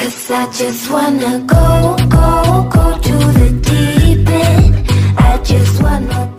Cause I just wanna go, go, go to the deep end I just wanna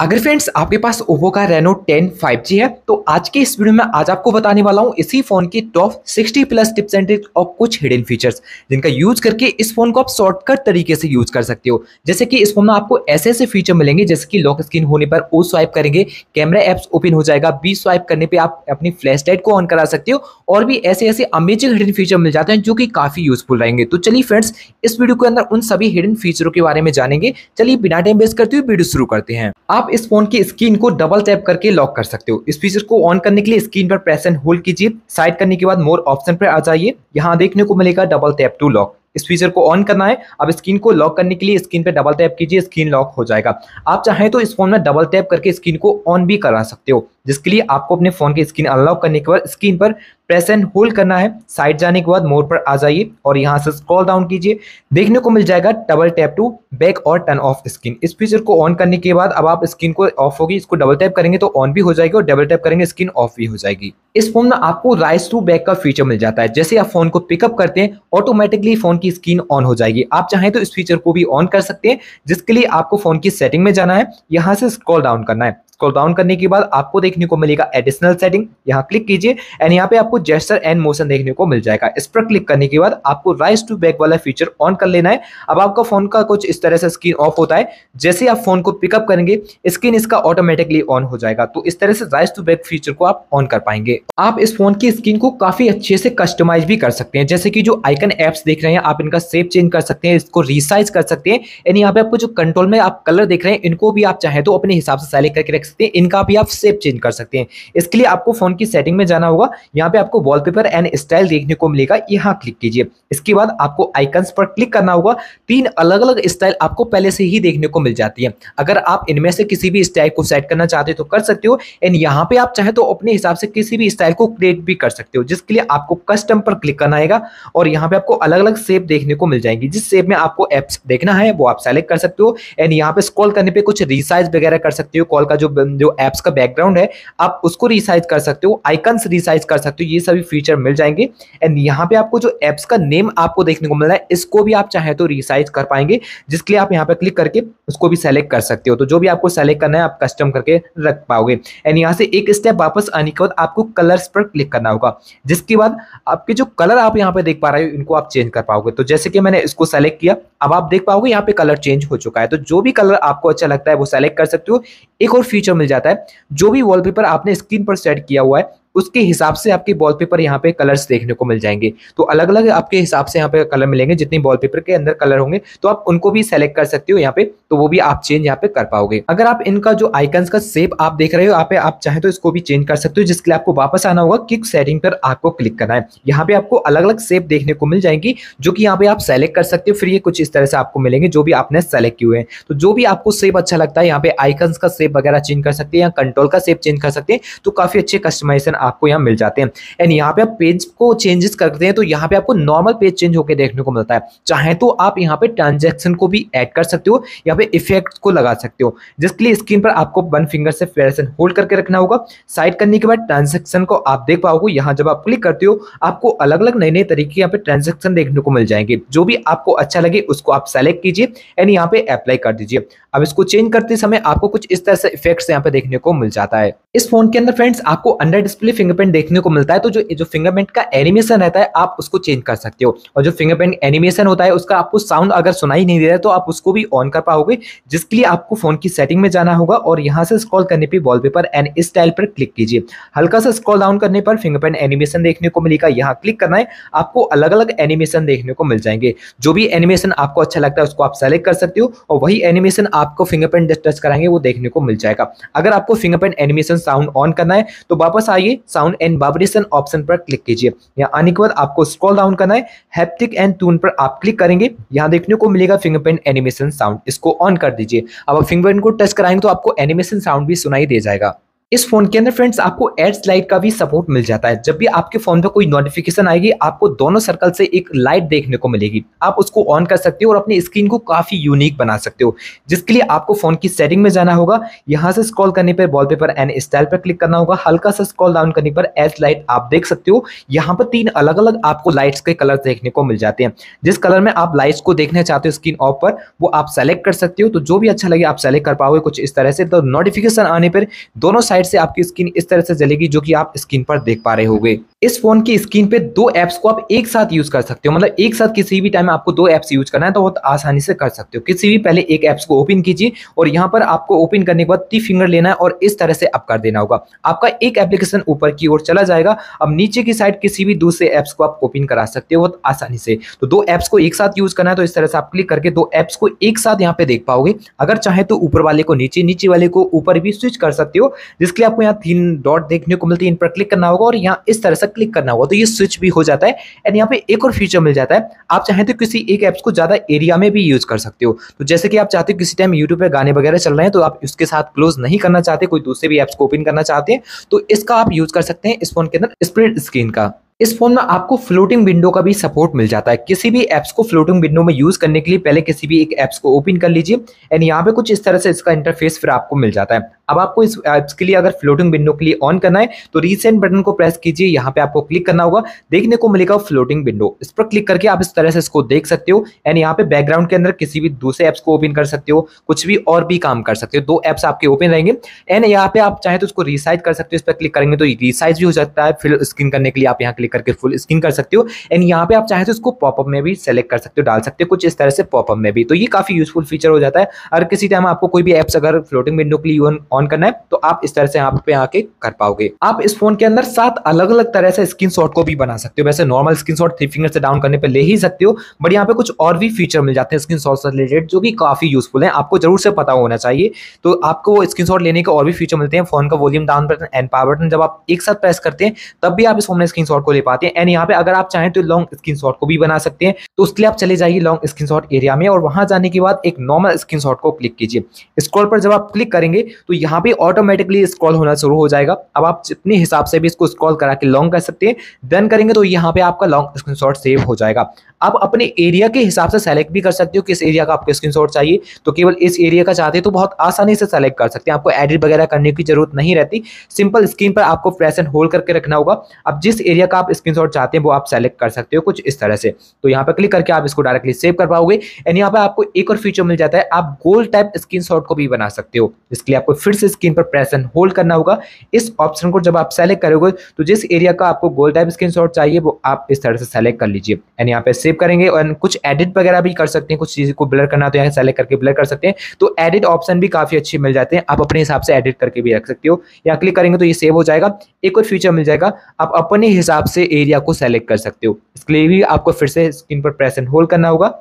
अगर friends आपके पास Oppo का Reno 10 5G है तो आज के इस वीडियो में आज आपको बताने वाला हूं इसी फोन की top 60 plus tips and tricks और कुछ हिडन फीचर्स जिनका यूज करके इस फोन को आप शॉर्टकट तरीके से यूज कर सकते हो जैसे कि इस फोन में आपको ऐसे ऐसे फीचर मिलेंगे जैसे कि लॉक स्क्रीन होने पर ओ स्वाइप करेंगे कैमरा एप्स ओपन हो जाएगा बी स्वाइप करने पर आप अपनी फ्लैश लाइट को ऑन करा सकते हो और भी ऐसे ऐसे अमेजिंग हिडन फीचर मिल जाते हैं जो कि काफी यूजफुल रहेंगे तो चलिए फ्रेंड्स इस वीडियो के अंदर उन सभी हिडन फीचरों के बारे में जानेंगे चलिए बिना टाइम वेस्ट करते हुए वीडियो शुरू करते हैं आप आप इस फोन की स्क्रीन को डबल टैप करके लॉक कर सकते हो इस फीचर को ऑन करने के लिए स्क्रीन पर प्रेस एंड होल्ड कीजिए साइड करने के बाद मोर ऑप्शन पर आ जाइए यहाँ देखने को मिलेगा डबल टैप टू लॉक इस फीचर को ऑन करना है अब स्क्रीन को लॉक करने के लिए स्क्रीन पर डबल टैप कीजिए स्क्रीन लॉक हो जाएगा आप चाहें तो इस फोन में डबल टैप करके स्क्रीन को ऑन भी करा सकते हो जिसके लिए आपको अपने फोन की स्क्रीन अनलॉक करने के बाद स्क्रीन पर प्रेस एंड होल्ड करना है साइड जाने के बाद मोड पर आ जाइए और यहाँ से स्क्रॉल डाउन कीजिए देखने को मिल जाएगा डबल टैप टू बैक और टर्न ऑफ स्क्रीन इस फीचर को ऑन करने के बाद अब आप स्क्रीन को ऑफ होगी इसको डबल टैप करेंगे तो ऑन भी हो जाएगी और डबल टैप करेंगे स्क्रीन ऑफ भी हो जाएगी इस फोन में आपको राइस टू बैक का फीचर मिल जाता है जैसे आप फोन को पिकअप करते हैं ऑटोमेटिकली फोन की स्क्रीन ऑन हो जाएगी आप चाहें तो इस फीचर को भी ऑन कर सकते हैं जिसके लिए आपको फोन की सेटिंग में जाना है यहां से स्क्रॉल डाउन करना है स्क्रॉल डाउन करने के बाद आपको देखने को मिलेगा एडिशनल सेटिंग यहाँ क्लिक कीजिए एंड यहाँ पे आपको जेस्टर एंड मोशन देखने को मिल जाएगा इस पर क्लिक करने के बाद आपको राइस टू बैक वाला फीचर ऑन कर लेना है अब आपका फोन का कुछ इस तरह से स्क्रीन ऑफ होता है जैसे आप फोन को पिकअप करेंगे स्क्रीन इसका ऑटोमेटिकली ऑन हो जाएगा तो इस तरह से राइस टू बैक फीचर को आप ऑन कर पाएंगे आप इस फोन की स्क्रीन को काफी अच्छे से कस्टमाइज भी कर सकते हैं जैसे कि जो आइकन एप्स देख रहे हैं आप इनका सेप चेंज कर सकते हैं इसको रिसाइज कर सकते हैं एंड यहाँ पे आपको जो कंट्रोल में आप कलर देख रहे हैं इनको भी आप चाहे तो अपने हिसाब से सेलेक्ट करके रख सकते हैं इनका भी आप सेप चेंज कर सकते हैं इसके लिए आपको फ़ोन की सेटिंग में जाना होगा यहाँ पे आपको वॉलपेपर एंड स्टाइल देखने को मिलेगा यहाँ क्लिक कीजिए इसके बाद आपको आइकन्स पर क्लिक करना होगा तीन अलग अलग स्टाइल आपको पहले से ही देखने को मिल जाती है अगर आप इनमें से किसी भी स्टाइल को सेट करना चाहते हो तो कर सकते हो एंड यहाँ पे आप चाहे तो अपने हिसाब से किसी भी स्टाइल को क्रिएट भी कर सकते हो जिसके लिए आपको कस्टम पर क्लिक करना आएगा और यहाँ पे आपको अलग अलग सेप देखने को मिल जाएंगी जिस सेप में आपको एप्स देखना है वो आप सेलेक्ट कर सकते हो एंड यहाँ पे स्कॉल करने पर कुछ रिसाइज वगैरह कर सकते हो कॉल का जो जो एप्स का बैकग्राउंड है आप उसको रिसाइज कर सकते हो आइकन्स रिसाइज कर सकते हो ये सभी फीचर मिल जाएंगे एंड यहाँ पे आपको जो एप्स का नेम आपको देखने को मिल रहा है इसको भी आप चाहे तो रिसाइज कर पाएंगे जिसके लिए आप यहाँ पे क्लिक करके उसको भी सेलेक्ट कर सकते हो तो जो भी आपको सेलेक्ट करना है आप कस्टम करके रख पाओगे एंड यहाँ से एक स्टेप वापस आने के बाद आपको कलर्स पर क्लिक करना होगा जिसके बाद आपके जो कलर आप यहाँ पे देख पा रहे हो इनको आप चेंज कर पाओगे तो जैसे कि मैंने इसको सेलेक्ट किया अब आप देख पाओगे यहाँ पे कलर चेंज हो चुका है तो जो भी कलर आपको अच्छा लगता है वो सेलेक्ट कर सकते हो एक और फीचर फीचर मिल जाता है जो भी वॉलपेपर आपने स्क्रीन पर सेट किया हुआ है उसके हिसाब से आपके पेपर यहाँ पे कलर्स देखने को मिल जाएंगे तो अलग अलग आपके हिसाब से यहाँ पे कलर मिलेंगे जितने पेपर के अंदर कलर होंगे तो आप उनको भी सेलेक्ट कर सकते हो यहाँ पे तो वो भी आप चेंज यहाँ पे कर पाओगे अगर आप इनका जो आइकन का सेप आप देख रहे हो यहाँ पे आप चाहे तो इसको भी चेंज कर सकते हो जिसके लिए आपको वापस आना होगा किक सेटिंग पर आपको क्लिक करना है यहाँ पे आपको अलग अलग सेप देखने को मिल जाएंगी जो कि यहाँ पे आप सेलेक्ट कर सकते हो फिर ये कुछ इस तरह से आपको मिलेंगे जो भी आपने सेलेक्ट किए हैं तो जो भी आपको सेप अच्छा लगता है यहाँ पे आइकन का सेप वगैरह चेंज कर सकते हैं या कंट्रोल का सेप चेंज कर सकते हैं तो काफी अच्छे कस्टमाइजेशन आपको यहाँ मिल जाते हैं एंड यहाँ पे आप पेज को चेंजेस करते हैं तो यहाँ पे आपको नॉर्मल पेज चेंज होकर देखने को मिलता है चाहे तो आप यहाँ पे ट्रांजेक्शन को भी एड कर सकते हो यहाँ पे इफेक्ट को लगा सकते हो जिसके लिए स्क्रीन पर आपको वन फिंगर से फेरसन होल्ड करके रखना होगा साइड करने के बाद ट्रांजेक्शन को आप देख पाओगे यहाँ जब आप क्लिक करते हो आपको अलग अलग नए नए तरीके यहाँ पे ट्रांजेक्शन देखने को मिल जाएंगे जो भी आपको अच्छा लगे उसको आप सेलेक्ट कीजिए एंड यहाँ पे अप्लाई कर दीजिए अब इसको चेंज करते समय आपको कुछ इस तरह से इफेक्ट्स यहाँ पे देखने को मिल जाता है इस फोन के अंदर फ्रेंड्स आपको अंडर डिस्प्ले फिंगरप्रिंट देखने को मिलता है तो जो जो फिंगरप्रिंट का एनिमेशन रहता है आप उसको चेंज कर सकते हो और जो फिंगरप्रिंट एनिमेशन होता है उसका आपको साउंड अगर सुनाई नहीं दे रहा है तो आप उसको भी ऑन कर पाओगे जिसके लिए आपको फोन की सेटिंग में जाना होगा और यहाँ से स्क्रॉल करने पर वॉलपेपर एंड स्टाइल पर क्लिक कीजिए हल्का सा स्क्रॉल डाउन करने पर फिंगरप्रिंट एनिमेशन देखने को मिलेगा यहाँ क्लिक करना है आपको अलग अलग एनिमेशन देखने को मिल जाएंगे जो भी एनिमेशन आपको अच्छा लगता है उसको आप सेलेक्ट कर सकते हो और वही एनिमेशन आपको फिंगरप्रिंट टच कराएंगे वो देखने को मिल जाएगा अगर आपको फिंगरप्रिंट एनिमेशन साउंड ऑन करना है तो वापस आइए साउंड एंड वाइब्रेशन ऑप्शन पर क्लिक कीजिए यहाँ आने के बाद आपको स्क्रॉल डाउन करना है हैप्टिक एंड टून पर आप क्लिक करेंगे यहाँ देखने को मिलेगा फिंगरप्रिंट एनिमेशन साउंड इसको ऑन कर दीजिए अब आप फिंगरप्रिंट को टच कराएंगे तो आपको एनिमेशन साउंड भी सुनाई दे जाएगा इस फोन के अंदर फ्रेंड्स आपको एड्स लाइट का भी सपोर्ट मिल जाता है जब भी आपके फोन पे कोई नोटिफिकेशन आएगी आपको दोनों सर्कल से एक लाइट देखने को मिलेगी आप उसको ऑन कर सकते हो और अपनी स्क्रीन को काफी यूनिक बना सकते हो जिसके लिए आपको फोन की सेटिंग में जाना होगा यहाँ से स्क्रॉल करने पर पेपर एंड स्टाइल पर क्लिक करना होगा हल्का सा स्क्रॉल डाउन करने पर एड्स लाइट आप देख सकते हो यहाँ पर तीन अलग अलग आपको लाइट्स के कलर देखने को मिल जाते हैं जिस कलर में आप लाइट्स को देखना चाहते हो स्क्रीन ऑफ पर वो आप सेलेक्ट कर सकते हो तो जो भी अच्छा लगे आप सेलेक्ट कर पाओगे कुछ इस तरह से तो नोटिफिकेशन आने पर दोनों साइड साइड से आपकी स्किन इस तरह से जलेगी जो कि आप स्क्रीन पर देख पा रहे होगे इस फोन की स्क्रीन पे दो एप्स को आप एक साथ यूज कर सकते हो मतलब एक साथ किसी भी टाइम आपको दो एप्स यूज करना है तो बहुत आसानी से कर सकते हो किसी भी पहले एक एप्स को ओपन कीजिए और यहाँ पर आपको ओपन करने के बाद टी फिंगर लेना है और इस तरह से अप कर देना होगा आपका एक एप्लीकेशन ऊपर की ओर चला जाएगा अब नीचे की साइड किसी भी दूसरे एप्स को आप ओपन करा सकते हो बहुत आसानी से तो दो एप्स को एक साथ यूज करना है तो इस तरह से आप क्लिक करके दो एप्स को एक साथ यहाँ पे देख पाओगे अगर चाहे तो ऊपर वाले को नीचे नीचे वाले को ऊपर भी स्विच कर सकते हो इसके लिए आपको यहाँ तीन डॉट देखने को मिलती है इन पर क्लिक करना होगा और यहाँ इस तरह से क्लिक करना होगा तो ये स्विच भी हो जाता है एंड यहाँ पे एक और फीचर मिल जाता है आप चाहें तो किसी एक ऐप्स को ज़्यादा एरिया में भी यूज कर सकते हो तो जैसे कि आप चाहते हो किसी टाइम यूट्यूब पर गाने वगैरह चल रहे हैं तो आप उसके साथ क्लोज नहीं करना चाहते कोई दूसरे भी ऐप्स को ओपन करना चाहते हैं तो इसका आप यूज कर सकते हैं इस फोन के अंदर स्प्रिट स्क्रीन का इस फोन में आपको फ्लोटिंग विंडो का भी सपोर्ट मिल जाता है किसी भी एप्स को फ्लोटिंग विंडो में यूज करने के लिए पहले किसी भी एक एप्स को ओपन कर लीजिए एंड यहाँ पे कुछ इस तरह से इसका इंटरफेस फिर आपको मिल जाता है अब आपको इस एप्स के लिए अगर फ्लोटिंग विंडो के लिए ऑन करना है तो रीसेंट बटन को प्रेस कीजिए यहाँ पे आपको क्लिक करना होगा देखने को मिलेगा फ्लोटिंग विंडो इस पर क्लिक करके आप इस तरह से इसको देख सकते हो एंड यहाँ पे बैकग्राउंड के अंदर किसी भी दूसरे ऐप्स को ओपन कर सकते हो कुछ भी और भी काम कर सकते हो दो एप्स आपके ओपन रहेंगे एंड यहाँ पे आप चाहे तो उसको रिसाइज कर सकते हो इस पर क्लिक करेंगे तो रिसाइज भी हो सकता है फिर स्क्रीन करने के लिए आप यहाँ क्लिक क्लिक करके फुल स्क्रीन कर सकते हो एंड यहाँ पे आप चाहे तो इसको पॉपअप में भी सेलेक्ट कर सकते हो डाल सकते हो कुछ इस तरह से पॉपअप में भी तो ये काफ़ी यूजफुल फीचर हो जाता है अगर किसी टाइम आपको कोई भी एप्स अगर फ्लोटिंग विंडो के लिए ऑन करना है तो आप इस तरह से यहाँ पे आके कर पाओगे आप इस फोन के अंदर सात अलग अलग तरह से स्क्रीन को भी बना सकते हो वैसे normal screenshot three finger से डाउन करने पर ले ही सकते हो बट यहाँ पे कुछ और भी फीचर मिल जाते हैं स्क्रीन शॉट से रिलेटेड जो कि काफ़ी यूजफुल है आपको जरूर से पता होना चाहिए तो आपको वो स्क्रीन लेने के और भी फीचर मिलते हैं फोन का volume down button and power button जब आप एक साथ प्रेस करते हैं तब भी आप इस फोन में स्क्रीन को ले पाते हैं एंड यहाँ पे अगर आप चाहें तो लॉन्ग स्क्रीन को भी बना सकते हैं तो उसके लिए आप चले जाइए लॉन्ग स्क्रीन एरिया में और वहां जाने के बाद एक नॉर्मल स्क्रीन को क्लिक कीजिए स्क्रॉल पर जब आप क्लिक करेंगे तो यहाँ पे ऑटोमेटिकली स्क्रॉल होना शुरू हो जाएगा अब आप जितने हिसाब से भी इसको स्क्रॉल करा के लॉन्ग कर सकते हैं डन करेंगे तो यहाँ पे आपका लॉन्ग स्क्रीन सेव हो जाएगा आप अपने एरिया के हिसाब से सेलेक्ट भी कर सकते हो किस एरिया का आपको स्क्रीन चाहिए तो केवल इस एरिया का चाहते हैं तो बहुत आसानी से सेलेक्ट कर सकते हैं आपको एडिट वगैरह करने की जरूरत नहीं रहती सिंपल स्क्रीन पर आपको प्रेस एंड होल्ड करके रखना होगा अब जिस एरिया का आप स्क्रीनशॉट चाहते हैं वो आप सेलेक्ट कर सकते हो कुछ इस तरह से तो यहाँ पर क्लिक करके आप इसको डायरेक्टली सेव कर पाओगे एंड यहाँ पर आपको एक और फीचर मिल जाता है आप गोल टाइप स्क्रीन को भी बना सकते हो इसके लिए आपको फिर से स्क्रीन पर प्रेस एंड होल्ड करना होगा इस ऑप्शन को जब आप सेलेक्ट करोगे तो जिस एरिया का आपको गोल टाइप स्क्रीन चाहिए वो आप इस तरह से सेलेक्ट कर लीजिए एंड यहाँ पे सेव करेंगे और कुछ एडिट वगैरह भी कर सकते हैं कुछ चीज़ को ब्लर करना तो यहाँ सेलेक्ट करके ब्लर कर सकते हैं तो एडिट ऑप्शन भी काफ़ी अच्छे मिल जाते हैं आप अपने हिसाब से एडिट करके भी रख सकते हो यहाँ क्लिक करेंगे तो ये सेव हो जाएगा एक और फीचर मिल जाएगा आप अपने हिसाब से एरिया को सेलेक्ट कर सकते हो इसके लिए भी आपको फिर से स्क्रीन पर प्रेस एंड होल्ड करना होगा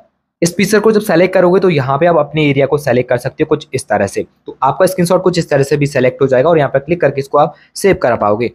इस पीसर को जब सेलेक्ट करोगे तो यहाँ पे आप अपने एरिया को सेलेक्ट कर सकते हो कुछ इस तरह से तो आपका स्क्रीनशॉट कुछ इस तरह से भी सेलेक्ट हो जाएगा और यहाँ पर क्लिक करके इसको आप सेव करा पाओगे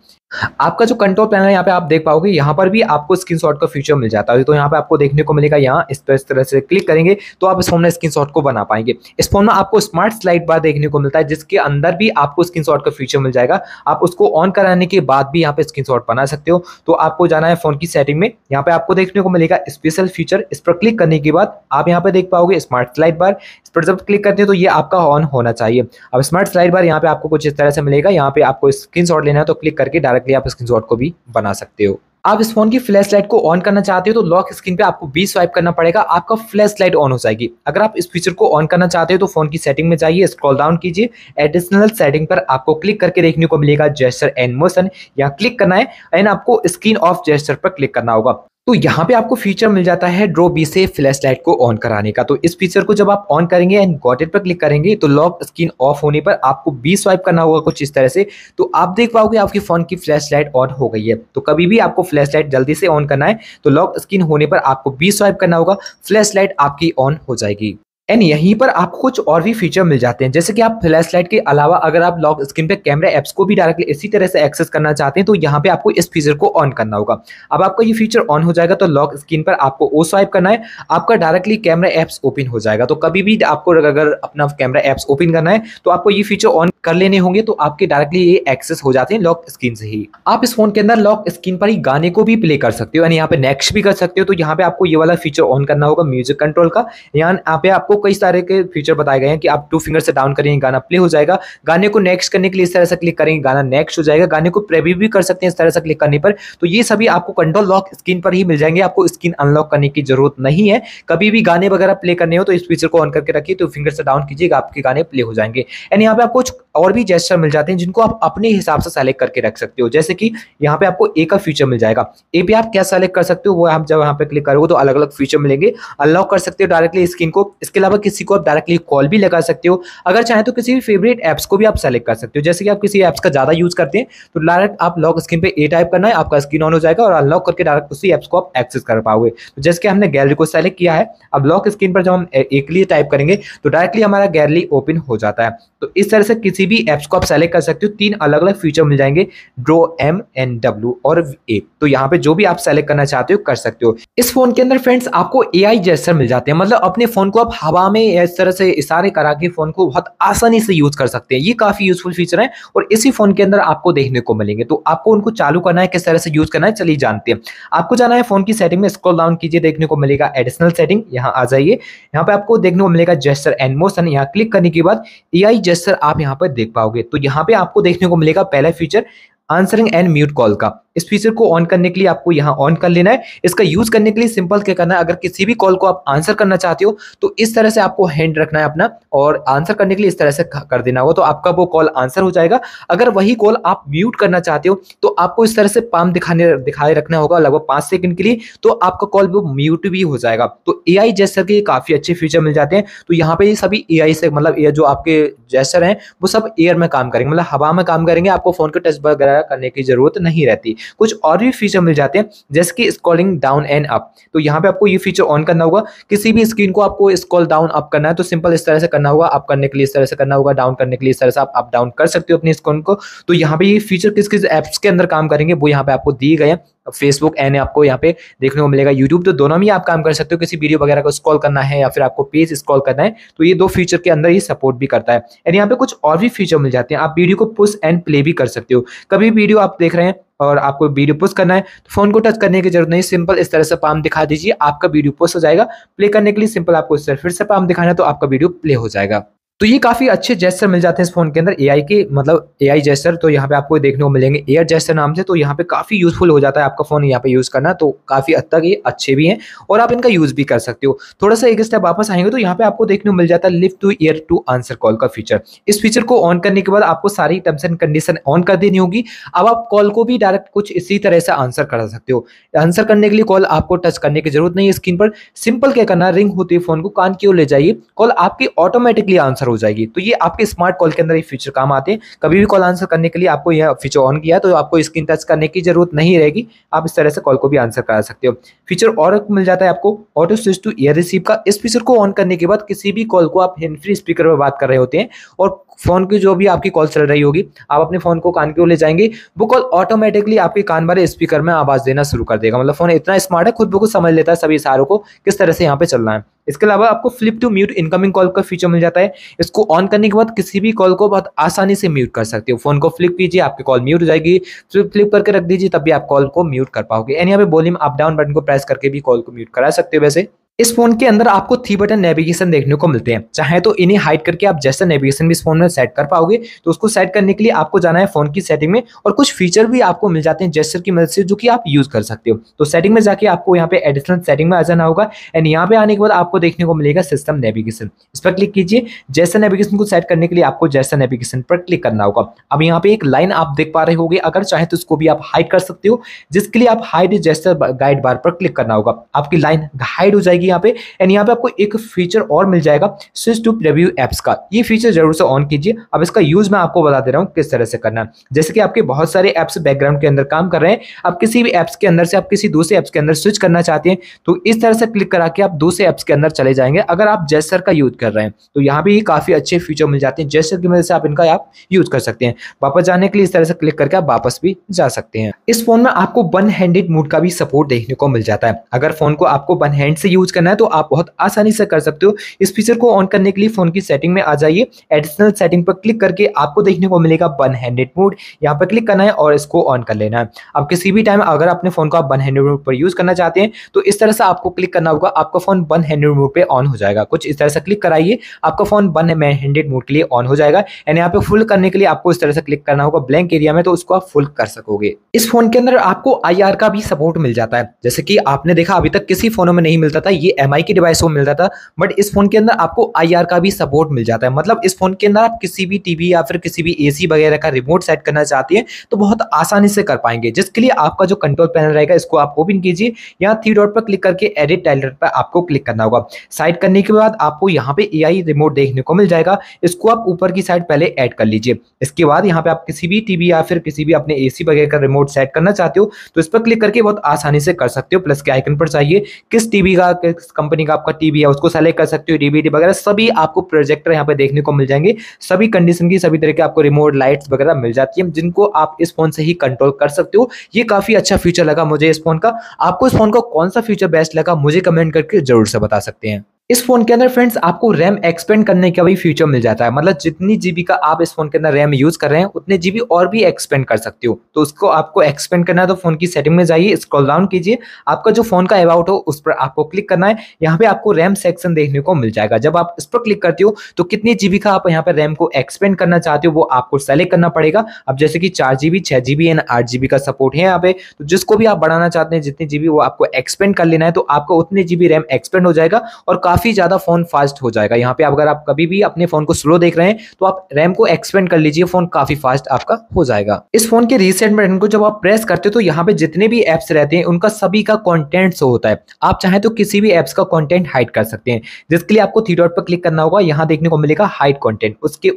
आपका जो कंट्रोल पैनल यहाँ पे आप देख पाओगे यहाँ पर भी आपको शॉट का फीचर मिल जाता है तो यहाँ पे आपको देखने को मिलेगा यहाँ इस पर इस तरह से क्लिक करेंगे तो आप इस फोन में शॉट को बना पाएंगे इस फोन में आपको स्मार्ट स्लाइड बार देखने को मिलता है जिसके अंदर भी आपको शॉट का फीचर मिल जाएगा आप उसको ऑन कराने के बाद भी यहाँ पे स्क्रीनशॉट बना सकते हो तो आपको जाना है फोन की सेटिंग में यहाँ पे आपको देखने को मिलेगा स्पेशल फीचर इस पर क्लिक करने के बाद आप यहाँ पे देख पाओगे स्मार्ट स्लाइड बार इस पर जब क्लिक करते हो तो ये आपका ऑन होना चाहिए अब स्मार्ट स्लाइड बार यहाँ पे आपको कुछ इस तरह से मिलेगा यहाँ पे आपको स्क्रीन लेना है तो क्लिक करके डायरेक्ट डायरेक्टली आप स्क्रीनशॉट को भी बना सकते हो आप इस फोन की फ्लैश लाइट को ऑन करना चाहते हो तो लॉक स्क्रीन पे आपको बी स्वाइप करना पड़ेगा आपका फ्लैश लाइट ऑन हो जाएगी अगर आप इस फीचर को ऑन करना चाहते हो तो फोन की सेटिंग में जाइए स्क्रॉल डाउन कीजिए एडिशनल सेटिंग पर आपको क्लिक करके देखने को मिलेगा जेस्टर एंड मोशन यहाँ क्लिक करना है एंड आपको स्क्रीन ऑफ जेस्टर पर क्लिक करना होगा तो यहाँ पे आपको फीचर मिल जाता है ड्रो बी से फ्लैश लाइट को ऑन कराने का तो इस फीचर को जब आप ऑन करेंगे एंड गॉटेड पर क्लिक करेंगे तो लॉक स्क्रीन ऑफ होने पर आपको बी स्वाइप करना होगा कुछ इस तरह से तो आप देख पाओगे आपके फोन की फ्लैश लाइट ऑन हो गई है तो कभी भी आपको फ्लैश लाइट जल्दी से ऑन करना है तो लॉक स्क्रीन होने पर आपको बी स्वाइप करना होगा फ्लैश लाइट आपकी ऑन हो जाएगी एंड यहीं पर आपको कुछ और भी फीचर मिल जाते हैं जैसे कि आप फ्लैश लाइट के अलावा अगर आप लॉक स्क्रीन पे कैमरा एप्स को भी डायरेक्टली इसी तरह से एक्सेस करना चाहते हैं तो यहाँ पे आपको इस फीचर को ऑन करना होगा अब आपका ये फीचर ऑन हो जाएगा तो लॉक स्क्रीन पर आपको ओ स्वाइप करना है आपका डायरेक्टली कैमरा एप्स ओपन हो जाएगा तो कभी भी आपको अगर अपना कैमरा ऐप्स ओपन करना है तो आपको ये फीचर ऑन कर लेने होंगे तो आपके डायरेक्टली ये एक्सेस हो जाते हैं लॉक स्क्रीन से ही आप इस फोन के अंदर लॉक स्क्रीन पर ही गाने को भी प्ले कर सकते हो यानी यहाँ पे नेक्स्ट भी कर सकते हो तो यहाँ पे आपको ये वाला फीचर ऑन करना होगा म्यूजिक कंट्रोल का यहाँ पे आपको कई सारे के फीचर बताए गए हैं कि आप टू फिंगर से डाउन करेंगे गाना प्ले हो जाएगा गाने को नेक्स्ट करने के लिए इस तरह से क्लिक करेंगे गाना नेक्स्ट हो जाएगा गाने को प्रेव्यू भी कर सकते हैं इस तरह से क्लिक करने पर तो ये सभी आपको कंट्रोल लॉक स्क्रीन पर ही मिल जाएंगे आपको स्क्रीन अनलॉक करने की जरूरत नहीं है कभी भी गाने वगैरह प्ले करने हो तो इस फीचर को ऑन करके रखिए तो फिंगर से डाउन कीजिएगा आपके गाने प्ले हो जाएंगे एंड यहाँ पे आपको कुछ और भी जेस्टर मिल जाते हैं जिनको आप अपने हिसाब से सेलेक्ट करके रख सकते हो जैसे कि यहाँ पे आपको ए का फीचर मिल जाएगा ए पे आप क्या सेलेक्ट कर सकते हो वो आप जब यहाँ पे क्लिक करोगे तो अलग अलग फीचर मिलेंगे अनलॉक कर सकते हो डायरेक्टली स्क्रीन को इसके अलावा किसी को आप डायरेक्टली कॉल भी लगा सकते हो अगर चाहें तो किसी भी फेवरेट ऐप्स को भी आप सेलेक्ट कर सकते हो जैसे कि आप किसी ऐप्स का ज़्यादा यूज़ करते हैं तो डायरेक्ट आप लॉक स्क्रीन पर ए टाइप करना है आपका स्क्रीन ऑन हो जाएगा और अनलॉक करके डायरेक्ट उसी ऐप्स को आप एक्सेस कर पाओगे तो जैसे कि हमने गैलरी को सेलेक्ट किया है अब लॉक स्क्रीन पर जब हम एक लिए टाइप करेंगे तो डायरेक्टली हमारा गैलरी ओपन हो जाता है तो इस तरह से किसी किसी भी एप्स को आप सेलेक्ट कर सकते हो तीन अलग अलग फीचर मिल जाएंगे ड्रो एम एन डब्ल्यू और ए तो यहाँ पे जो भी आप सेलेक्ट करना चाहते हो कर सकते हो इस फोन के अंदर फ्रेंड्स आपको ए आई मिल जाते हैं मतलब अपने फोन को आप हवा में इस तरह से इशारे करा के फोन को बहुत आसानी से यूज कर सकते हैं ये काफी यूजफुल फीचर है और इसी फोन के अंदर आपको देखने को मिलेंगे तो आपको उनको चालू करना है किस तरह से यूज करना है चलिए जानते हैं आपको जाना है फोन की सेटिंग में स्क्रॉल डाउन कीजिए देखने को मिलेगा एडिशनल सेटिंग यहाँ आ जाइए यहाँ पे आपको देखने को मिलेगा जेस्टर एंड मोशन यहाँ क्लिक करने के बाद ए आई आप यहाँ पर देख पाओगे तो यहाँ पे आपको देखने को मिलेगा पहला feature answering and mute call का इस फीचर को ऑन करने के लिए आपको यहाँ ऑन कर लेना है इसका यूज करने के लिए सिंपल क्या करना है अगर किसी भी कॉल को आप आंसर करना चाहते हो तो इस तरह से आपको हैंड रखना है अपना और आंसर करने के लिए इस तरह से कर देना होगा तो आपका वो कॉल आंसर हो जाएगा अगर वही कॉल आप म्यूट करना चाहते हो तो आपको इस तरह से पाम दिखाने दिखाए रखना होगा लगभग पांच सेकंड के लिए तो आपका कॉल वो म्यूट भी हो जाएगा तो ए आई के काफी अच्छे फीचर मिल जाते हैं तो यहाँ पे सभी ए आई से मतलब जो आपके जैसर है वो सब एयर में काम करेंगे मतलब हवा में काम करेंगे आपको फोन को टच वगैरह करने की जरूरत नहीं रहती कुछ और भी फीचर मिल जाते हैं जैसे कि स्कॉलिंग डाउन एंड अप तो यहाँ पे आपको ये फीचर ऑन करना होगा किसी भी स्क्रीन को आपको स्कॉल डाउन अप करना है तो सिंपल इस तरह से करना होगा अप करने के लिए इस तरह से करना होगा डाउन करने के लिए इस तरह से आप अप डाउन कर सकते हो अपनी स्क्रीन को तो यहाँ पे ये फीचर किस किस एप्स के अंदर काम करेंगे वो यहाँ पे आपको दिए गए फेसबुक एन आपको यहाँ पे देखने को मिलेगा यूट्यूब तो दोनों में आप काम कर सकते हो किसी वीडियो वगैरह को स्कॉल करना है या फिर आपको पेज स्कॉल करना है तो ये दो फीचर के अंदर ही सपोर्ट भी करता है एंड यहाँ पे कुछ और भी फीचर मिल जाते हैं आप वीडियो को पुश एंड प्ले भी कर सकते हो कभी वीडियो आप देख रहे हैं और आपको वीडियो पोस्ट करना है तो फोन को टच करने की जरूरत नहीं सिंपल इस तरह से पाम दिखा दीजिए आपका वीडियो पोस्ट हो जाएगा प्ले करने के लिए सिंपल आपको इस तरह फिर से पाम दिखाना है तो आपका वीडियो प्ले हो जाएगा तो ये काफ़ी अच्छे जेस्टर मिल जाते हैं इस फोन के अंदर एआई के मतलब एआई जेस्टर तो यहाँ पे आपको देखने को मिलेंगे एयर जेस्टर नाम से तो यहाँ पे काफ़ी यूजफुल हो जाता है आपका फ़ोन यहाँ पे यूज़ करना तो काफ़ी हद तक ये अच्छे भी हैं और आप इनका यूज़ भी कर सकते हो थोड़ा सा एक स्टेप वापस आएंगे तो यहाँ पे आपको देखने को मिल जाता है lift to ear to answer call का फीचर इस फीचर को ऑन करने के बाद आपको सारी टर्म्स एंड कंडीशन ऑन कर देनी होगी अब आप कॉल को भी डायरेक्ट कुछ इसी तरह से आंसर कर सकते हो आंसर करने के लिए कॉल आपको टच करने की जरूरत नहीं है स्क्रीन पर सिंपल क्या करना रिंग होती है फ़ोन को कान की ओर ले जाइए कॉल आपकी ऑटोमेटिकली आंसर हो जाएगी तो ये आपके स्मार्ट कॉल के अंदर ये फीचर काम आते हैं कभी भी कॉल आंसर करने के लिए आपको यह फीचर ऑन किया तो आपको स्क्रीन टच करने की जरूरत नहीं रहेगी आप इस तरह से कॉल को भी आंसर करा सकते हो फीचर और मिल जाता है आपको auto switch to ear receive का इस फीचर को ऑन करने के बाद किसी भी कॉल को आप हैंड फ्री स्पीकर पर बात कर रहे होते हैं और फोन की जो भी आपकी कॉल चल रही होगी आप अपने फोन को कान की ओर ले जाएंगे वो कॉल ऑटोमेटिकली आपके कान वाले स्पीकर में आवाज देना शुरू कर देगा मतलब फोन इतना स्मार्ट है खुद ब समझ लेता है सभी इशारों को किस तरह से यहाँ पे चलना है इसके अलावा आपको flip to mute incoming call का फीचर मिल जाता है इसको ऑन करने के बाद किसी भी कॉल को बहुत आसानी से म्यूट कर सकते हो फोन को फ्लिप कीजिए आपकी कॉल म्यूट हो जाएगी फिर फ्लिप करके रख दीजिए तब भी आप कॉल को म्यूट कर पाओगे यानी यहाँ पे वॉल्यूम अप डाउन बटन को प्रेस करके भी कॉल को म्यूट करा सकते हो वैसे इस फोन के अंदर आपको थ्री बटन नेविगेशन देखने को मिलते हैं चाहे तो इन्हें हाइड करके आप जैसा नेविगेशन भी इस फोन में सेट कर पाओगे तो उसको सेट करने के लिए आपको जाना है फोन की सेटिंग में और कुछ फीचर भी आपको मिल जाते हैं जेस्टर की मदद से जो कि आप यूज कर सकते हो तो सेटिंग में जाके आपको यहाँ पे एडिशनल सेटिंग में आ जाना होगा एंड यहाँ पे आने के बाद आपको देखने को मिलेगा सिस्टम नेविगेशन इस पर क्लिक कीजिए जैसा नेविगेशन को सेट करने के लिए आपको जैसा नेविगेशन पर क्लिक करना होगा अब यहाँ पे एक लाइन आप देख पा रहे हो अगर चाहे तो उसको भी आप हाइड कर सकते हो जिसके लिए आप हाइड जैसा गाइड बार पर क्लिक करना होगा आपकी लाइन हाइड हो जाएगी जाएगी यहाँ पे एंड यहाँ पे आपको एक फीचर और मिल जाएगा स्विच टू प्रीव्यू एप्स का ये फीचर जरूर से ऑन कीजिए अब इसका यूज़ मैं आपको बता दे रहा हूँ किस तरह से करना जैसे कि आपके बहुत सारे एप्स बैकग्राउंड के अंदर काम कर रहे हैं आप किसी भी एप्स के अंदर से आप किसी दूसरे एप्स के अंदर स्विच करना चाहते हैं तो इस तरह से क्लिक करा के आप दूसरे एप्स के अंदर चले जाएंगे अगर आप जेस्टर का यूज कर रहे हैं तो यहाँ भी काफ़ी अच्छे फीचर मिल जाते हैं जेस्टर की मदद से आप इनका आप यूज कर सकते हैं वापस जाने के लिए इस तरह से क्लिक करके आप वापस भी जा सकते हैं इस फोन में आपको वन हैंडेड मूड का भी सपोर्ट देखने को मिल जाता है अगर फोन को आपको वन हैंड से यूज यूज करना है तो आप बहुत आसानी से कर सकते हो इस फीचर को ऑन करने के लिए फोन की सेटिंग में आ जाइए एडिशनल सेटिंग पर क्लिक करके आपको देखने को मिलेगा वन हैंडेड मोड यहाँ पर क्लिक करना है और इसको ऑन कर लेना है आप किसी भी टाइम अगर अपने फोन को आप वन हैंडेड मोड पर यूज करना चाहते हैं तो इस तरह से आपको क्लिक करना होगा आपका फोन वन हैंडेड मोड पर ऑन हो जाएगा कुछ इस तरह से क्लिक कराइए आपका फोन वन हैंडेड मोड के लिए ऑन हो जाएगा यानी यहाँ पे फुल करने के लिए आपको इस तरह से क्लिक करना होगा ब्लैंक एरिया में तो उसको आप फुल कर सकोगे इस फोन के अंदर आपको आई का भी सपोर्ट मिल जाता है जैसे कि आपने देखा अभी तक किसी फोनों में नहीं मिलता था ये एम के डिवाइस को मिल जाता है बट इस फोन के अंदर आपको आई का भी सपोर्ट मिल जाता है मतलब इस फोन के अंदर आप किसी भी टीवी या फिर किसी भी एसी वगैरह का रिमोट सेट करना चाहते हैं तो बहुत आसानी से कर पाएंगे जिसके लिए आपका जो कंट्रोल पैनल रहेगा इसको आप ओपन कीजिए यहाँ थ्री डॉट पर क्लिक करके एडिट टाइलर पर आपको क्लिक करना होगा साइड करने के बाद आपको यहाँ पे ए रिमोट देखने को मिल जाएगा इसको आप ऊपर की साइड पहले ऐड कर लीजिए इसके बाद यहाँ पे आप किसी भी टीवी या फिर किसी भी अपने एसी वगैरह का रिमोट सेट करना चाहते हो तो इस पर क्लिक करके बहुत आसानी से कर सकते हो प्लस के आइकन पर चाहिए किस टीवी का किस कंपनी का आपका टीवी है उसको सेलेक्ट कर सकते हो डीवीडी वगैरह सभी आपको प्रोजेक्टर यहाँ पे देखने को मिल जाएंगे सभी कंडीशन की सभी तरह के आपको रिमोट लाइट्स वगैरह मिल जाती है जिनको आप इस फोन से ही कंट्रोल कर सकते हो ये काफी अच्छा फीचर लगा मुझे इस फोन का आपको इस फोन का कौन सा फीचर बेस्ट लगा मुझे कमेंट करके जरूर से बता सकते हैं इस फोन के अंदर फ्रेंड्स आपको रैम एक्सपेंड करने का भी फ्यूचर मिल जाता है मतलब जितनी जीबी का आप इस फोन के अंदर रैम यूज कर रहे हैं उतने जीबी और भी एक्सपेंड कर सकते हो तो उसको आपको एक्सपेंड करना है तो फोन की सेटिंग में जाइए स्क्रॉल डाउन कीजिए आपका जो फोन का अबाउट हो उस पर आपको क्लिक करना है यहाँ पे आपको रैम सेक्शन देखने को मिल जाएगा जब आप इस पर क्लिक करते हो तो कितनी जीबी का आप यहाँ पर रैम को एक्सपेंड करना चाहते हो वो आपको सेलेक्ट करना पड़ेगा अब जैसे कि चार जीबी छह जीबी एंड आठ जीबी का सपोर्ट है यहाँ पे तो जिसको भी आप बढ़ाना चाहते हैं जितनी जीबी वो आपको एक्सपेंड कर लेना है तो आपका उतनी जीबी रैम एक्सपेंड हो जाएगा और काफी काफ़ी ज़्यादा फ़ोन फास्ट हो जाएगा यहाँ पे अगर आप कभी भी अपने फ़ोन को स्लो देख रहे हैं तो आप रैम को एक्सपेंड कर लीजिए फ़ोन काफ़ी फास्ट आपका हो जाएगा इस फ़ोन के रीसेट बटन को जब आप प्रेस करते हो तो यहाँ पे जितने भी एप्स रहते हैं उनका सभी का कॉन्टेंट शो होता है आप चाहें तो किसी भी एप्स का कॉन्टेंट हाइड कर सकते हैं जिसके लिए आपको थ्री डॉट पर क्लिक करना होगा यहाँ देखने को मिलेगा हाइड कॉन्टेंट उसके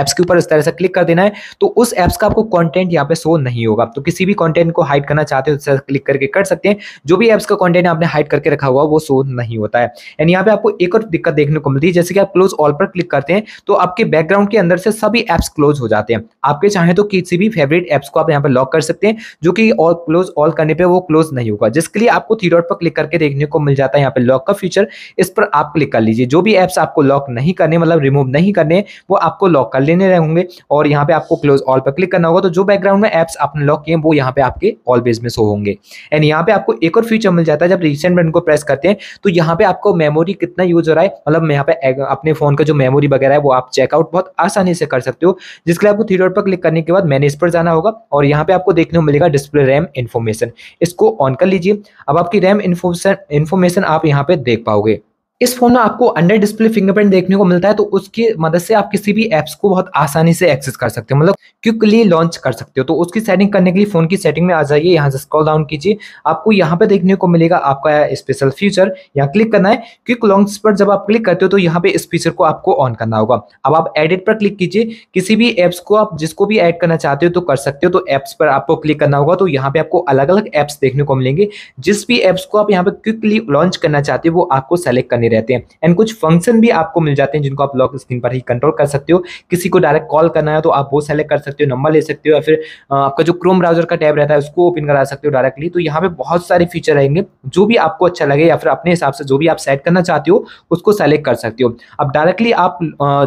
एप्स के ऊपर इस तरह से क्लिक कर देना है तो उस एप्स का आपको कॉन्टेंट यहाँ पे शो नहीं होगा तो किसी भी कॉन्टेंट को हाइड करना चाहते हो क्लिक करके कर सकते हैं जो भी एप्स का कॉन्टेंट आपने हाइड करके रखा हुआ वो शो नहीं होता है एंड यहाँ पे आपको आपको एक और दिक्कत देखने को मिलती है जैसे कि आप क्लोज ऑल पर क्लिक करते हैं तो आपके बैकग्राउंड के अंदर से सभी एप्स क्लोज हो जाते हैं आपके चाहे तो किसी भी फेवरेट एप्स को आप यहाँ पर लॉक कर सकते हैं जो कि ऑल क्लोज ऑल करने पर वो क्लोज नहीं होगा जिसके लिए आपको थ्री डॉट पर क्लिक करके देखने को मिल जाता है यहाँ पर लॉक का फीचर इस पर आप क्लिक कर लीजिए जो भी एप्स आपको लॉक नहीं करने मतलब रिमूव नहीं करने वो आपको लॉक कर लेने होंगे और यहाँ पे आपको क्लोज ऑल पर क्लिक करना होगा तो जो बैकग्राउंड में एप्स आपने लॉक किए वो यहाँ पे आपके ऑल बेज में शो होंगे एंड यहाँ पे आपको एक और फीचर मिल जाता है जब रिसेंट बटन को प्रेस करते हैं तो यहाँ पे आपको मेमोरी कितना यूज हो रहा है मतलब यहाँ पे अपने फोन का जो मेमोरी वगैरह है वो आप चेकआउट बहुत आसानी से कर सकते हो जिसके लिए आपको थ्री डॉट पर क्लिक करने के बाद मैंने इस पर जाना होगा और यहाँ पे आपको देखने को मिलेगा डिस्प्ले रैम इन्फॉर्मेशन इसको ऑन कर लीजिए अब आपकी रैम इन्फॉर्मेशन आप यहाँ पे देख पाओगे इस फोन में आपको अंडर डिस्प्ले फिंगरप्रिंट देखने को मिलता है तो उसकी मदद से आप किसी भी एप्स को बहुत आसानी से एक्सेस कर सकते हो मतलब क्विकली लॉन्च कर सकते हो तो उसकी सेटिंग करने के लिए फोन की सेटिंग में आ जाइए यहाँ से स्क्रॉल डाउन कीजिए आपको यहाँ पे देखने को मिलेगा आपका स्पेशल फीचर यहाँ क्लिक करना है क्विक लॉन्च पर जब आप क्लिक करते हो तो यहाँ पे इस फीचर को आपको ऑन करना होगा अब आप एडिट पर क्लिक कीजिए किसी भी एप्स को आप जिसको भी एड करना चाहते हो तो कर सकते हो तो एप्स पर आपको क्लिक करना होगा तो यहाँ पे आपको अलग अलग एप्स देखने को मिलेंगे जिस भी एप्स को आप यहाँ पे क्विकली लॉन्च करना चाहते हो वो आपको सेलेक्ट करने बने रहते हैं एंड कुछ फंक्शन भी आपको मिल जाते हैं जिनको आप लॉक स्क्रीन पर ही कंट्रोल कर सकते हो किसी को डायरेक्ट कॉल करना है तो आप वो सेलेक्ट कर सकते हो नंबर ले सकते हो या फिर आपका जो क्रोम ब्राउजर का टैब रहता है उसको ओपन करा सकते हो डायरेक्टली तो यहाँ पे बहुत सारे फीचर रहेंगे जो भी आपको अच्छा लगे या फिर अपने हिसाब से जो भी आप सेट करना चाहते हो उसको सेलेक्ट कर सकते हो अब डायरेक्टली आप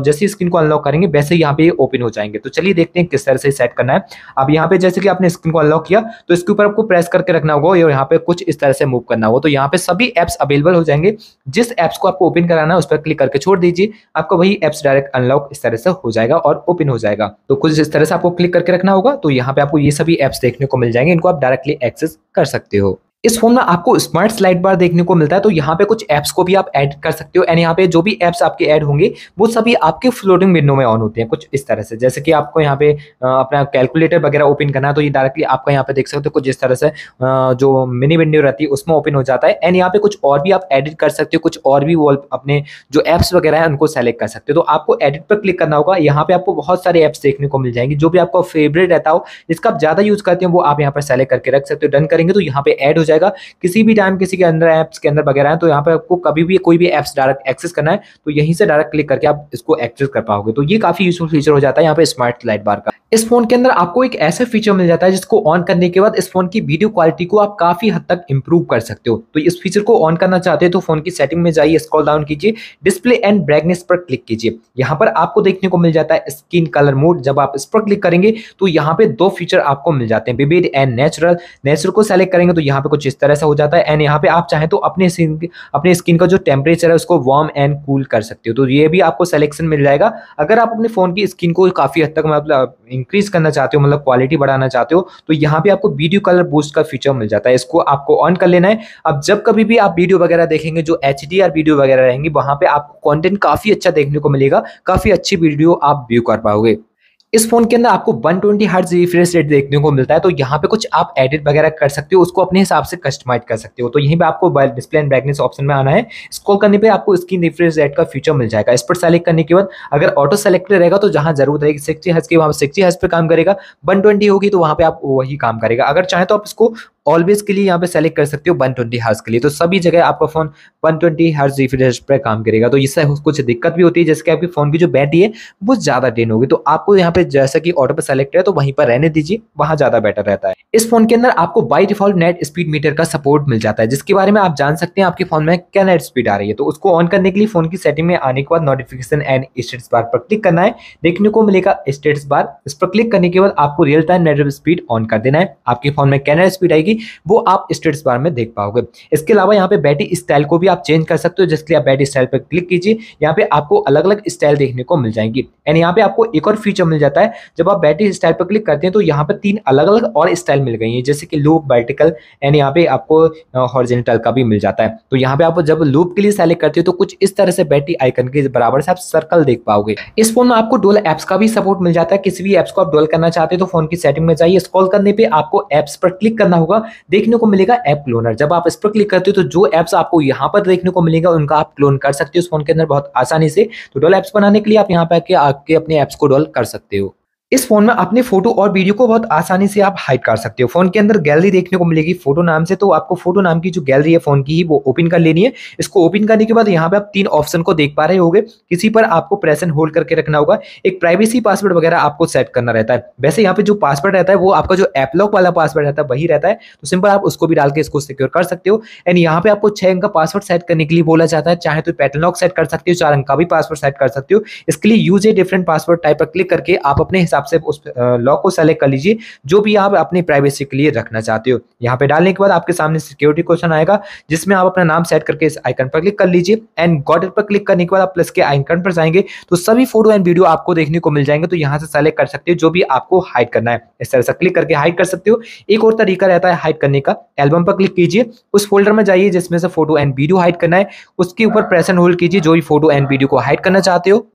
जैसे स्क्रीन को अनलॉक करेंगे वैसे यहाँ पे ओपन हो जाएंगे तो चलिए देखते हैं किस तरह से सेट करना है अब यहाँ पे जैसे कि आपने स्क्रीन को अनलॉक किया तो इसके ऊपर आपको प्रेस करके रखना होगा और यहाँ पे कुछ इस तरह से मूव करना होगा तो यहाँ पे सभी एप्स अवेलेबल हो जाएंगे जिस ऐप ऐप्स को आपको ओपन कराना है उस पर क्लिक करके छोड़ दीजिए आपको वही एप्स डायरेक्ट अनलॉक इस तरह से हो जाएगा और ओपन हो जाएगा तो कुछ इस तरह से आपको क्लिक करके रखना होगा तो यहाँ पे आपको ये सभी ऐप्स देखने को मिल जाएंगे इनको आप डायरेक्टली एक्सेस कर सकते हो इस फोन में आपको स्मार्ट स्लाइड बार देखने को मिलता है तो यहाँ पे कुछ ऐप्स को भी आप ऐड कर सकते हो एंड यहाँ पे जो भी ऐप्स आपके ऐड होंगे वो सभी आपके फ्लोटिंग विंडो में ऑन होते हैं कुछ इस तरह से जैसे कि आपको यहाँ पे अपना कैलकुलेटर वगैरह ओपन करना है तो ये डायरेक्टली आपका यहाँ पे देख सकते हो कुछ इस तरह से जो मिनी विंडो रहती है उसमें ओपन हो जाता है एंड यहाँ पे कुछ और भी आप एडिट कर सकते हो कुछ और भी वॉल अपने जो ऐप्स वगैरह है उनको सेलेक्ट कर सकते हो तो आपको एडिट पर क्लिक करना होगा यहाँ पे आपको बहुत सारे ऐप्स देखने को मिल जाएंगे जो भी आपका फेवरेट रहता हो जिसका आप ज्यादा यूज करते हो वो आप यहाँ पर सेलेक्ट करके रख सकते हो डन करेंगे तो यहाँ पे एड हो जाएगा किसी भी टाइम किसी के अंदर एप्स के अंदर वगैरह है तो यहाँ पर आपको कभी भी कोई भी एप्स डायरेक्ट एक्सेस करना है तो यहीं से डायरेक्ट क्लिक करके आप इसको एक्सेस कर पाओगे तो ये काफी यूजफुल फीचर हो जाता है यहाँ पे स्मार्ट लाइट बार का इस फोन के अंदर आपको एक ऐसा फीचर मिल जाता है जिसको ऑन करने के बाद इस फोन की वीडियो क्वालिटी को आप काफी हद तक इंप्रूव कर सकते हो तो इस फीचर को ऑन करना चाहते हो तो फोन की सेटिंग में जाइए स्क्रॉल डाउन कीजिए डिस्प्ले एंड ब्राइटनेस पर क्लिक कीजिए यहाँ पर आपको देखने को मिल जाता है स्किन कलर मोड जब आप इस पर क्लिक करेंगे तो यहाँ पे दो फीचर आपको मिल जाते हैं विविड एंड नेचुरल नेचुरल को सेलेक्ट करेंगे तो यहाँ पे कुछ इस तरह से हो जाता है एंड यहाँ पे आप चाहें तो अपने स्किन अपने स्किन का जो टेम्परेचर है उसको वार्म एंड कूल कर सकते हो तो ये भी आपको सेलेक्शन मिल जाएगा अगर आप अपने फोन की स्किन को काफी हद तक मतलब इंक्रीज करना चाहते हो मतलब क्वालिटी बढ़ाना चाहते हो तो यहाँ पे आपको वीडियो कलर बूस्ट का फीचर मिल जाता है इसको आपको ऑन कर लेना है अब जब कभी भी आप वीडियो वगैरह देखेंगे जो एच वीडियो वगैरह रहेंगी वहां पे आपको कॉन्टेंट काफ़ी अच्छा देखने को मिलेगा काफ़ी अच्छी वीडियो आप व्यू कर पाओगे इस फोन के अंदर आपको 120 ट्वेंटी हर्ट रिफ्रेश रेट देखने को मिलता है तो यहाँ पे कुछ आप एडिट वगैरह कर सकते हो उसको अपने हिसाब से कस्टमाइज कर सकते हो तो यहीं पे आपको डिस्प्ले एंड ब्राइटनेस ऑप्शन में आना है स्क्रॉल करने पे आपको स्क्रीन रिफ्रेश रेट का फीचर मिल जाएगा इस पर सेलेक्ट करने के बाद अगर ऑटो सेलेक्ट रहेगा तो जहां जरूरत रहेगी सिक्सटी हर्ज की वहाँ सिक्सटी हर्ज पर काम करेगा वन होगी तो वहां पर आप वही काम करेगा अगर चाहे तो आप इसको ऑलवेज के लिए यहाँ पे सेलेक्ट कर सकते हो 120 ट्वेंटी के लिए तो सभी जगह आपका फोन 120 ट्वेंटी रिफ्रेश पर काम करेगा तो इससे कुछ दिक्कत भी होती है जैसे कि आपके फोन की जो बैटरी है वो ज्यादा डेन होगी तो आपको यहाँ पे जैसा कि ऑटो पर सेलेक्ट है तो वहीं पर रहने दीजिए वहां ज्यादा बेटर रहता है इस फोन के अंदर आपको by default net speed meter का सपोर्ट मिल जाता है जिसके बारे में आप जान सकते हैं आपके फोन में क्या नेट स्पीड आ रही है तो उसको ऑन करने के लिए फोन की सेटिंग में आने के बाद नोटिफिकेशन एंड स्टेटस बार पर क्लिक करना है देखने को मिलेगा स्टेटस बार इस पर क्लिक करने के बाद आपको real time network speed on कर देना है आपके फोन में क्या नेट स्पीड आएगी वो आप स्टेटस बार में देख पाओगे इसके अलावा यहाँ पे बैटरी स्टाइल को भी आप चेंज कर सकते हो जिसके लिए आप बैटरी स्टाइल पर क्लिक कीजिए यहाँ पे आपको अलग अलग स्टाइल देखने को मिल जाएंगी एंड यहाँ पे आपको एक और फीचर मिल जाता है जब आप बैटरी स्टाइल पर क्लिक करते हैं तो यहाँ पर तीन अलग अलग और स्टाइल मिल गई है जैसे कि लूप वर्टिकल एंड यहाँ पे आपको हॉर्जेंटल का भी मिल जाता है तो यहाँ पे आप जब लूप के लिए सेलेक्ट करते हो तो कुछ इस तरह से बैटरी आइकन के बराबर से आप सर्कल देख पाओगे इस फोन में आपको डोल एप्स का भी सपोर्ट मिल जाता है किसी भी एप्स को आप डोल करना चाहते हो तो फोन की सेटिंग में जाइए स्कॉल करने पे आपको एप्स पर क्लिक करना होगा देखने को मिलेगा ऐप क्लोनर जब आप इस पर क्लिक करते हो तो जो ऐप्स आपको यहाँ पर देखने को मिलेगा उनका आप क्लोन कर सकते हो उस फोन के अंदर बहुत आसानी से तो डॉल ऐप्स बनाने के लिए आप यहाँ पर आके अपने ऐप्स को डॉल कर सकते हो इस फोन में अपने फोटो और वीडियो को बहुत आसानी से आप हाइड कर सकते हो फोन के अंदर गैलरी देखने को मिलेगी फोटो नाम से तो आपको फोटो नाम की जो गैलरी है फोन की ही वो ओपन कर लेनी है इसको ओपन करने के बाद यहाँ पे आप तीन ऑप्शन को देख पा रहे होंगे किसी पर आपको प्रेस एंड होल्ड करके रखना होगा एक प्राइवेसी पासवर्ड वगैरह आपको सेट करना रहता है वैसे यहाँ पे जो पासवर्ड रहता है वो आपका जो एपलॉक वाला पासवर्ड रहता है वही रहता है तो सिंपल आप उसको भी डाल के इसको सिक्योर कर सकते हो एंड यहाँ पे आपको छह अंक का पासवर्ड सेट करने के लिए बोला जाता है चाहे तो पैटर्न लॉक सेट कर सकते हो चार अंक का भी पासवर्ड सेट कर सकते हो इसके लिए use a different password type पर क्लिक करके आप अपने हिसाब हिसाब से उस लॉ को सेलेक्ट कर लीजिए जो भी आप अपनी प्राइवेसी के लिए रखना चाहते हो यहाँ पे डालने के बाद आपके सामने सिक्योरिटी क्वेश्चन आएगा जिसमें आप अपना नाम सेट करके इस आइकन पर क्लिक कर लीजिए एंड गॉट पर क्लिक करने के बाद आप प्लस के आइकन पर जाएंगे तो सभी फोटो एंड वीडियो आपको देखने को मिल जाएंगे तो यहाँ से सेलेक्ट कर सकते हो जो भी आपको हाइड करना है इस तरह से क्लिक करके हाइड कर सकते हो एक और तरीका रहता है हाइड करने का एल्बम पर क्लिक कीजिए उस फोल्डर में जाइए जिसमें से फोटो एंड वीडियो हाइड करना है उसके ऊपर प्रेस एंड होल्ड कीजिए जो भी फोटो एंड वीडियो को हाइड करना चाहते हो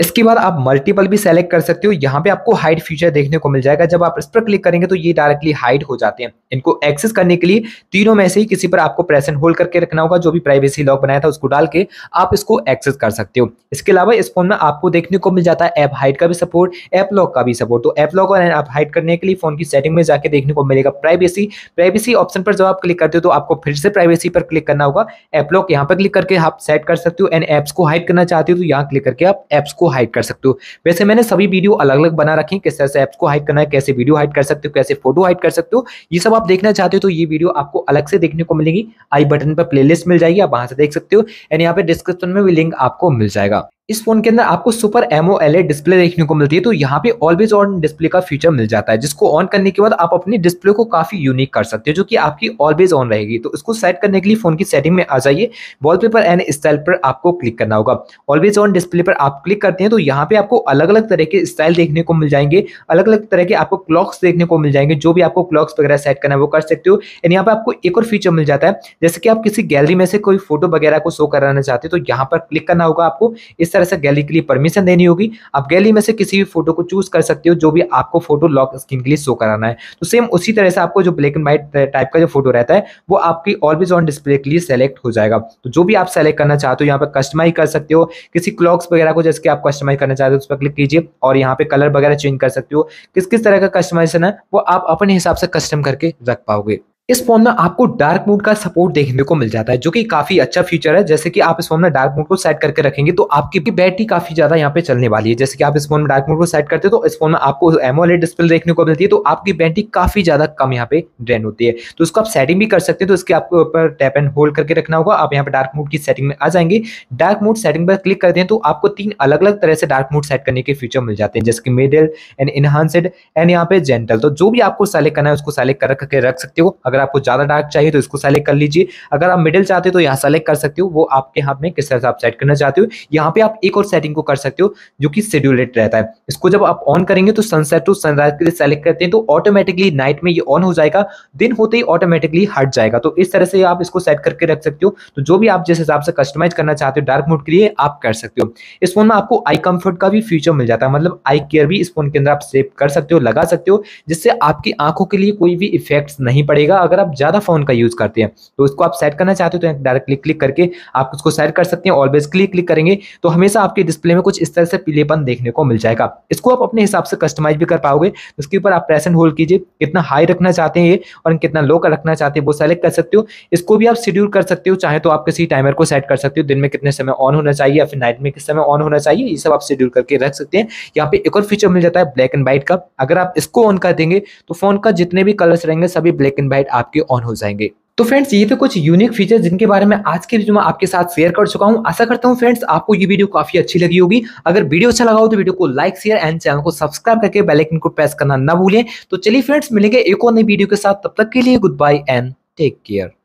इसके बाद आप मल्टीपल भी सेलेक्ट कर सकते हो यहाँ पे आपको हाइट फीचर देखने को मिल जाएगा जब आप इस पर क्लिक करेंगे तो ये डायरेक्टली हाइड हो जाते हैं इनको एक्सेस करने के लिए तीनों में से ही किसी पर आपको प्रेस एंड होल्ड करके रखना होगा जो भी प्राइवेसी लॉक बनाया था उसको डाल के आप इसको एक्सेस कर सकते हो इसके अलावा इस फोन में आपको देखने को मिल जाता है ऐप हाइट का भी सपोर्ट ऐप लॉक का भी सपोर्ट तो ऐप लॉक और ऐप हाइट करने के लिए फोन की सेटिंग में जाके देखने को मिलेगा प्राइवेसी प्राइवेसी ऑप्शन पर जब आप क्लिक करते हो तो आपको फिर से प्राइवेसी पर क्लिक करना होगा ऐप लॉक यहाँ पर क्लिक करके आप सेट कर सकते हो एंड एप्स को हाइड करना चाहते हो तो यहाँ क्लिक करके आप एप्स को को हाइड कर सकते हो वैसे मैंने सभी वीडियो अलग अलग बना रखी किस तरह से ऐप्स को हाइड करना है कैसे वीडियो हाइड कर सकते हो कैसे फोटो हाइड कर सकते हो ये सब आप देखना चाहते हो तो ये वीडियो आपको अलग से देखने को मिलेगी आई बटन पर प्लेलिस्ट मिल जाएगी आप वहां से देख सकते हो एंड यहाँ पे डिस्क्रिप्शन में भी लिंक आपको मिल जाएगा इस फोन के अंदर आपको सुपर एमओ एल डिस्प्ले देखने को मिलती है तो यहाँ पे ऑलवेज ऑन डिस्प्ले का फीचर मिल जाता है जिसको ऑन करने के बाद आप अपनी डिस्प्ले को काफी यूनिक कर सकते हो जो कि आपकी ऑलवेज ऑन रहेगी तो इसको सेट करने के लिए फोन की सेटिंग में आ जाइए वॉलपेपर एंड स्टाइल पर आपको क्लिक करना होगा ऑलवेज ऑन डिस्प्ले पर आप क्लिक करते हैं तो यहाँ पे आपको अलग अलग तरह के स्टाइल देखने को मिल जाएंगे अलग अलग तरह के आपको क्लॉक्स देखने को मिल जाएंगे जो भी आपको क्लॉक्स वगैरह सेट करना है वो कर सकते हो एंड यहाँ पे आपको एक और फीचर मिल जाता है जैसे कि आप किसी गैलरी में से कोई फोटो वगैरह को शो कराना चाहते हो तो यहाँ पर क्लिक करना होगा आपको इस तरह से गैली के लिए परमिशन देनी होगी आप गैली में से किसी भी फोटो को चूज कर सकते हो जो भी आपको फोटो लॉक स्क्रीन के लिए शो कराना है तो सेम उसी तरह से आपको जो ब्लैक एंड व्हाइट टाइप का जो फोटो रहता है वो आपकी ऑलवेज ऑन डिस्प्ले के लिए सेलेक्ट हो जाएगा तो जो भी आप सेलेक्ट करना चाहते हो यहाँ पर कस्टमाइज कर सकते हो किसी क्लॉक्स वगैरह को जैसे आप कस्टमाइज करना चाहते हो उस पर क्लिक कीजिए और यहाँ पे कलर वगैरह चेंज कर सकते हो किस किस तरह का कस्टमाइजेशन है वो आप अपने हिसाब से कस्टम करके रख पाओगे इस फोन में आपको डार्क मोड का सपोर्ट देखने को मिल जाता है जो कि काफी अच्छा फीचर है जैसे कि आप इस फोन में डार्क मोड को सेट करके रखेंगे तो आपकी बैटरी काफी ज्यादा यहाँ पे चलने वाली है जैसे कि आप इस फोन में डार्क मोड को सेट करते हैं तो इस फोन में आपको एमोलेट डिस्प्ले देखने को मिलती है तो आपकी बैटरी काफी ज्यादा कम यहाँ पे ड्रेन होती है तो उसको आप सेटिंग भी कर सकते हैं तो इसके आपको ऊपर टैप एंड होल्ड करके रखना होगा आप यहाँ पर डार्क मोड की सेटिंग में आ जाएंगे डार्क मोड सेटिंग पर क्लिक करते हैं तो आपको तीन अलग अलग तरह से डार्क मोड सेट करने के फीचर मिल जाते हैं जैसे कि मिडिल एंड इनहानसेड एंड यहाँ पे जेंटल तो जो भी आपको सेलेक्ट करना है उसको सेलेक्ट कर रख सकते हो अगर आपको ज़्यादा डार्क चाहिए तो इसको सेलेक्ट कर लीजिए अगर आप मिडिल चाहते हो तो यहाँ सेलेक्ट कर सकते हो वो आपके हाथ में किस तरह से आप सेट करना चाहते हो यहाँ पे आप एक और सेटिंग को कर सकते हो जो कि शेड्यूलेट रहता है इसको जब आप ऑन करेंगे तो सनसेट टू सनराइज के लिए सेलेक्ट करते हैं तो ऑटोमेटिकली नाइट में ये ऑन हो जाएगा दिन होते ही ऑटोमेटिकली हट जाएगा तो इस तरह से आप इसको सेट करके रख सकते हो तो जो भी आप जिस हिसाब से कस्टमाइज करना चाहते हो डार्क मोड के लिए आप कर सकते हो इस फोन में आपको आई कंफर्ट का भी फीचर मिल जाता है मतलब आई केयर भी इस फोन के अंदर आप सेव कर सकते हो लगा सकते हो जिससे आपकी आंखों के लिए कोई भी इफेक्ट नहीं पड़ेगा अगर आप ज़्यादा फ़ोन का यूज़ करते हैं तो उसको आप सेट करना चाहते हो तो डायरेक्ट क्लिक क्लिक करके आप उसको सेट कर सकते हैं ऑलवेज क्लिक क्लिक करेंगे तो हमेशा आपके डिस्प्ले में कुछ इस तरह से पीलेपन देखने को मिल जाएगा इसको आप अपने हिसाब से कस्टमाइज भी कर पाओगे उसके तो ऊपर आप प्रेस एंड होल्ड कीजिए कितना हाई रखना चाहते हैं ये और कितना लो का रखना चाहते हैं वो सेलेक्ट कर सकते हो इसको भी आप शेड्यूल कर सकते हो चाहे तो आप किसी टाइमर को सेट कर सकते हो दिन में कितने समय ऑन होना चाहिए या फिर नाइट में किस समय ऑन होना चाहिए ये सब आप शेड्यूल करके रख सकते हैं यहाँ पे एक और फीचर मिल जाता है ब्लैक एंड व्हाइट का अगर आप इसको ऑन कर देंगे तो फोन का जितने भी कलर्स रहेंगे सभी ब्लैक एंड व्हाइट आपके ऑन हो जाएंगे तो फ्रेंड्स ये तो कुछ यूनिक फीचर जिनके बारे में आज के वीडियो में आपके साथ शेयर कर चुका हूं आशा करता हूं फ्रेंड्स आपको ये वीडियो काफी अच्छी लगी होगी अगर वीडियो अच्छा लगा हो तो वीडियो को लाइक शेयर एंड चैनल को सब्सक्राइब करके बेल आइकन को प्रेस करना ना भूलें तो चलिए फ्रेंड्स मिलेंगे एक और नई वीडियो के साथ तब तक के लिए goodbye and take care